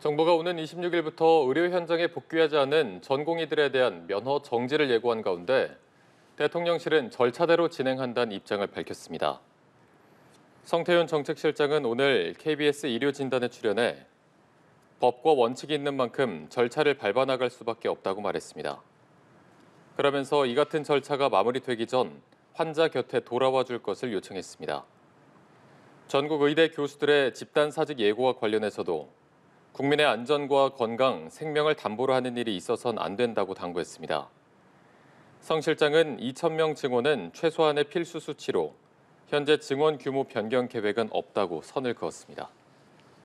정부가 오는 26일부터 의료 현장에 복귀하지 않은 전공의들에 대한 면허 정지를 예고한 가운데 대통령실은 절차대로 진행한다는 입장을 밝혔습니다. 성태윤 정책실장은 오늘 KBS 의료진단에 출연해 법과 원칙이 있는 만큼 절차를 밟아 나갈 수밖에 없다고 말했습니다. 그러면서 이 같은 절차가 마무리되기 전 환자 곁에 돌아와 줄 것을 요청했습니다. 전국 의대 교수들의 집단 사직 예고와 관련해서도 국민의 안전과 건강, 생명을 담보로 하는 일이 있어선 안 된다고 당부했습니다. 성 실장은 2천명 증원은 최소한의 필수 수치로 현재 증원 규모 변경 계획은 없다고 선을 그었습니다.